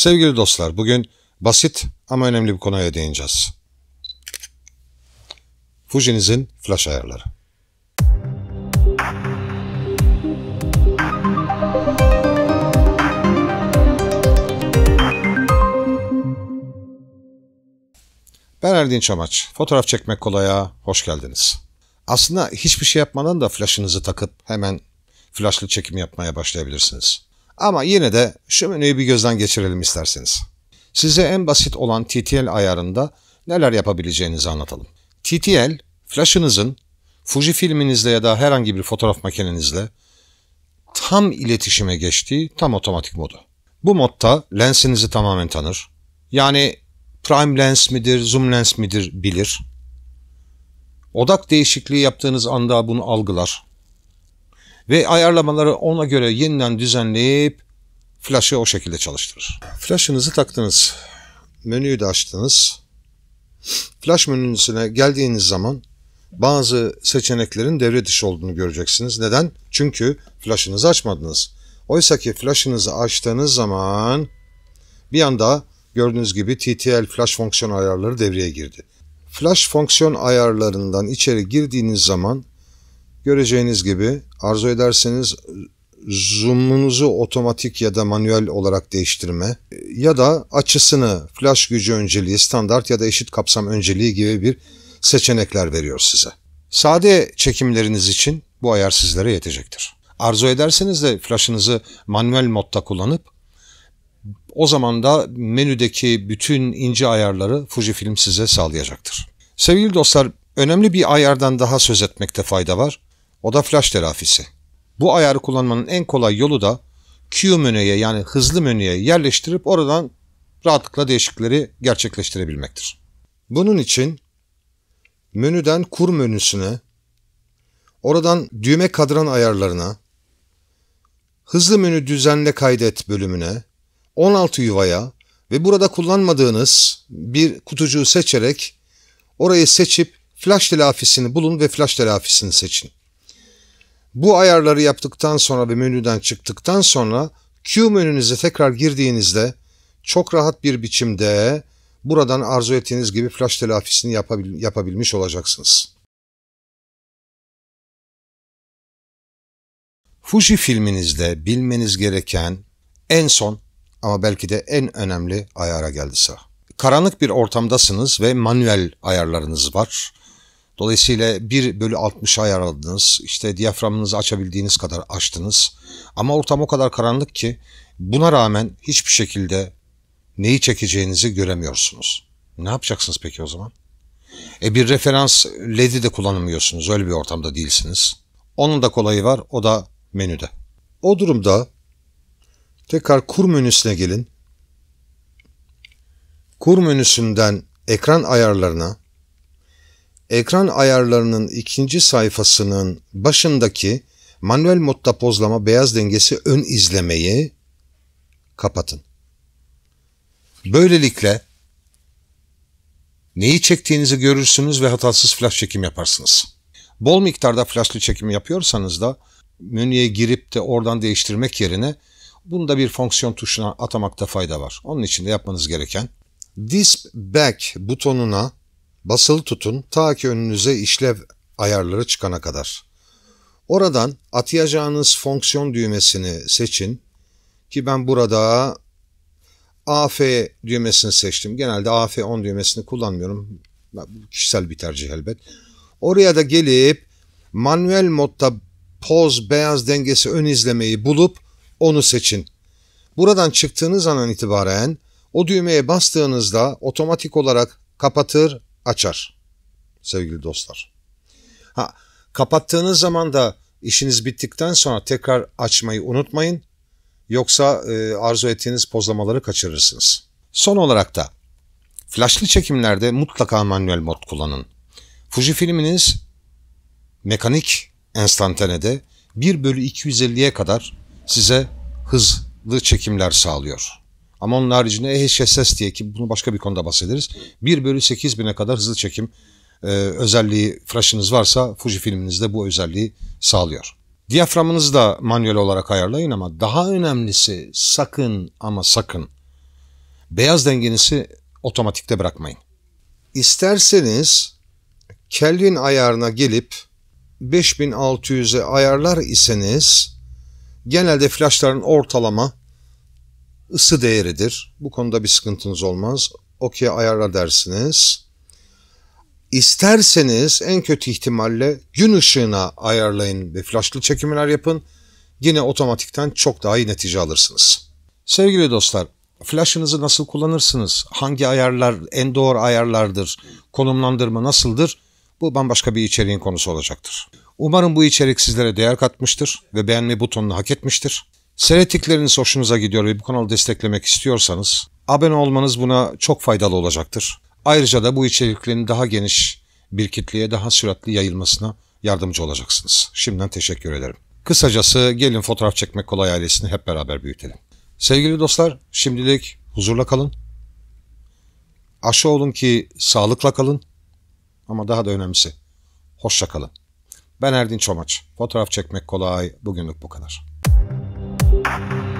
Sevgili dostlar, bugün basit ama önemli bir konuya değineceğiz. Fuji'nizin flash ayarları. Ben Erdinç Amaç. Fotoğraf çekmek kolaya hoş geldiniz. Aslında hiçbir şey yapmadan da flash'ınızı takıp hemen flashlı çekim yapmaya başlayabilirsiniz. Ama yine de şu menüyü bir gözden geçirelim isterseniz. Size en basit olan TTL ayarında neler yapabileceğinizi anlatalım. TTL, flashınızın, Fuji filminizle ya da herhangi bir fotoğraf makinenizle tam iletişime geçtiği tam otomatik modu. Bu modda lensinizi tamamen tanır. Yani prime lens midir, zoom lens midir bilir. Odak değişikliği yaptığınız anda bunu algılar ve ayarlamaları ona göre yeniden düzenleyip flash'ı o şekilde çalıştırır. Flash'ınızı taktınız. Menüyü de açtınız. Flash menüsüne geldiğiniz zaman bazı seçeneklerin devre dışı olduğunu göreceksiniz. Neden? Çünkü flash'ınızı açmadınız. Oysa ki flash'ınızı açtığınız zaman bir anda gördüğünüz gibi TTL flash fonksiyon ayarları devreye girdi. Flash fonksiyon ayarlarından içeri girdiğiniz zaman Göreceğiniz gibi arzu ederseniz zoom'unuzu otomatik ya da manuel olarak değiştirme ya da açısını, flash gücü önceliği, standart ya da eşit kapsam önceliği gibi bir seçenekler veriyor size. Sade çekimleriniz için bu ayar sizlere yetecektir. Arzu ederseniz de flash'ınızı manuel modda kullanıp o zaman da menüdeki bütün ince ayarları Fujifilm size sağlayacaktır. Sevgili dostlar, önemli bir ayardan daha söz etmekte fayda var. O da flash telafisi. Bu ayarı kullanmanın en kolay yolu da Q menüye yani hızlı menüye yerleştirip oradan rahatlıkla değişiklikleri gerçekleştirebilmektir. Bunun için menüden kur menüsüne, oradan düğme kadran ayarlarına, hızlı menü düzenle kaydet bölümüne, 16 yuvaya ve burada kullanmadığınız bir kutucuğu seçerek orayı seçip flash telafisini bulun ve flash telafisini seçin. Bu ayarları yaptıktan sonra ve menüden çıktıktan sonra Q menünüze tekrar girdiğinizde çok rahat bir biçimde buradan arzu ettiğiniz gibi flash telafisini yapabil yapabilmiş olacaksınız. Fuji filminizde bilmeniz gereken en son ama belki de en önemli ayara geldi sıra. Karanlık bir ortamdasınız ve manuel ayarlarınız var. Dolayısıyla 1 bölü 60'a ayarladınız. İşte diyaframınızı açabildiğiniz kadar açtınız. Ama ortam o kadar karanlık ki buna rağmen hiçbir şekilde neyi çekeceğinizi göremiyorsunuz. Ne yapacaksınız peki o zaman? E bir referans LED'i de kullanamıyorsunuz. Öyle bir ortamda değilsiniz. Onun da kolayı var. O da menüde. O durumda tekrar kur menüsüne gelin. Kur menüsünden ekran ayarlarına ekran ayarlarının ikinci sayfasının başındaki manuel modda pozlama beyaz dengesi ön izlemeyi kapatın. Böylelikle neyi çektiğinizi görürsünüz ve hatasız flash çekim yaparsınız. Bol miktarda flashlı çekim yapıyorsanız da menüye girip de oradan değiştirmek yerine bunu da bir fonksiyon tuşuna atamakta fayda var. Onun için de yapmanız gereken Disp Back butonuna Basılı tutun ta ki önünüze işlev ayarları çıkana kadar. Oradan atayacağınız fonksiyon düğmesini seçin ki ben burada AF düğmesini seçtim. Genelde AF10 düğmesini kullanmıyorum. Kişisel bir tercih elbet. Oraya da gelip manuel modda poz beyaz dengesi ön izlemeyi bulup onu seçin. Buradan çıktığınız andan itibaren o düğmeye bastığınızda otomatik olarak kapatır açar sevgili dostlar. Ha, kapattığınız zaman da işiniz bittikten sonra tekrar açmayı unutmayın. Yoksa e, arzu ettiğiniz pozlamaları kaçırırsınız. Son olarak da flashlı çekimlerde mutlaka manuel mod kullanın. Fuji filminiz mekanik enstantanede 1 bölü 250'ye kadar size hızlı çekimler sağlıyor. Ama onun haricinde EHSS diye ki bunu başka bir konuda bahsederiz. 1 bölü 8 bine kadar hızlı çekim e, özelliği flaşınız varsa Fuji filminizde bu özelliği sağlıyor. Diyaframınızı da manuel olarak ayarlayın ama daha önemlisi sakın ama sakın beyaz dengenizi otomatikte bırakmayın. İsterseniz Kelvin ayarına gelip 5600'e ayarlar iseniz genelde flaşların ortalama ısı değeridir. Bu konuda bir sıkıntınız olmaz. Okey ayarla dersiniz. İsterseniz en kötü ihtimalle gün ışığına ayarlayın ve flashlı çekimler yapın. Yine otomatikten çok daha iyi netice alırsınız. Sevgili dostlar, flash'ınızı nasıl kullanırsınız? Hangi ayarlar en doğru ayarlardır? Konumlandırma nasıldır? Bu bambaşka bir içeriğin konusu olacaktır. Umarım bu içerik sizlere değer katmıştır ve beğenme butonunu hak etmiştir. Seyrettikleriniz hoşunuza gidiyor ve bu kanalı desteklemek istiyorsanız abone olmanız buna çok faydalı olacaktır. Ayrıca da bu içeriklerin daha geniş bir kitleye daha süratli yayılmasına yardımcı olacaksınız. Şimdiden teşekkür ederim. Kısacası gelin fotoğraf çekmek kolay ailesini hep beraber büyütelim. Sevgili dostlar şimdilik huzurla kalın. Aşı olun ki sağlıkla kalın. Ama daha da önemlisi hoşça kalın. Ben Erdin Çomaç. Fotoğraf çekmek kolay. Bugünlük bu kadar. Thank you.